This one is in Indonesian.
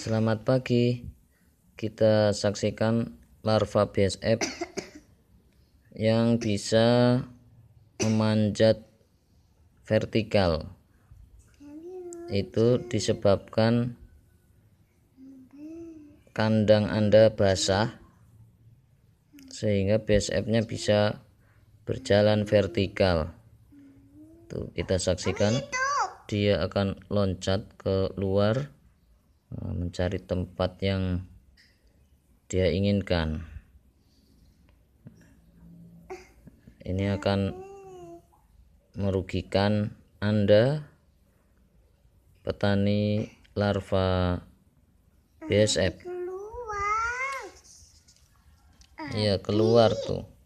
Selamat pagi. Kita saksikan larva BSF yang bisa memanjat vertikal. Itu disebabkan kandang Anda basah sehingga BSF-nya bisa berjalan vertikal. Tuh, kita saksikan dia akan loncat ke luar. Eh, mencari tempat yang dia inginkan ini akan merugikan anda petani larva BSF iya keluar tuh